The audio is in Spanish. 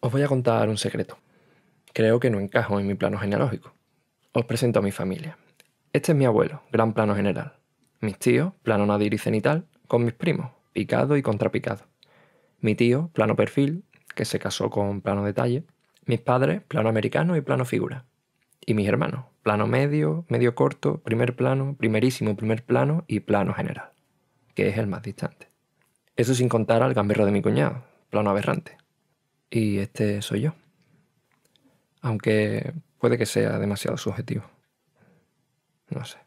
Os voy a contar un secreto. Creo que no encajo en mi plano genealógico. Os presento a mi familia. Este es mi abuelo, gran plano general. Mis tíos, plano nadir y cenital, con mis primos, picado y contrapicado. Mi tío, plano perfil, que se casó con plano detalle. Mis padres, plano americano y plano figura. Y mis hermanos, plano medio, medio corto, primer plano, primerísimo primer plano y plano general, que es el más distante. Eso sin contar al gamberro de mi cuñado, plano aberrante y este soy yo. Aunque puede que sea demasiado subjetivo. No sé.